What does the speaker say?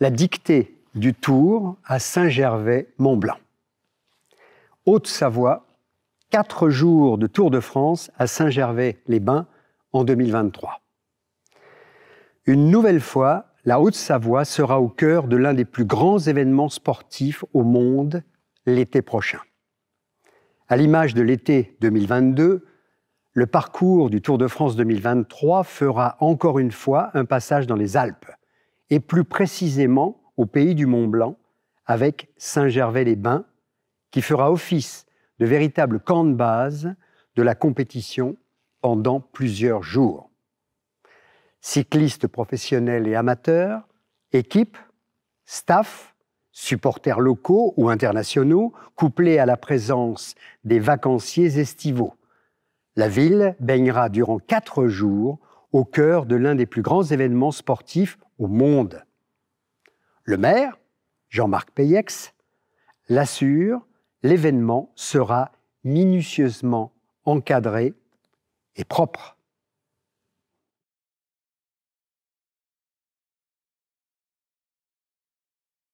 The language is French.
la dictée du Tour à Saint-Gervais-Mont-Blanc. Haute-Savoie, quatre jours de Tour de France à Saint-Gervais-les-Bains en 2023. Une nouvelle fois, la Haute-Savoie sera au cœur de l'un des plus grands événements sportifs au monde l'été prochain. À l'image de l'été 2022, le parcours du Tour de France 2023 fera encore une fois un passage dans les Alpes et plus précisément au pays du Mont Blanc, avec Saint-Gervais-les-Bains, qui fera office de véritable camp de base de la compétition pendant plusieurs jours. Cyclistes professionnels et amateurs, équipes, staff, supporters locaux ou internationaux, couplés à la présence des vacanciers estivaux. La ville baignera durant quatre jours au cœur de l'un des plus grands événements sportifs au monde. Le maire, Jean-Marc Payex, l'assure, l'événement sera minutieusement encadré et propre.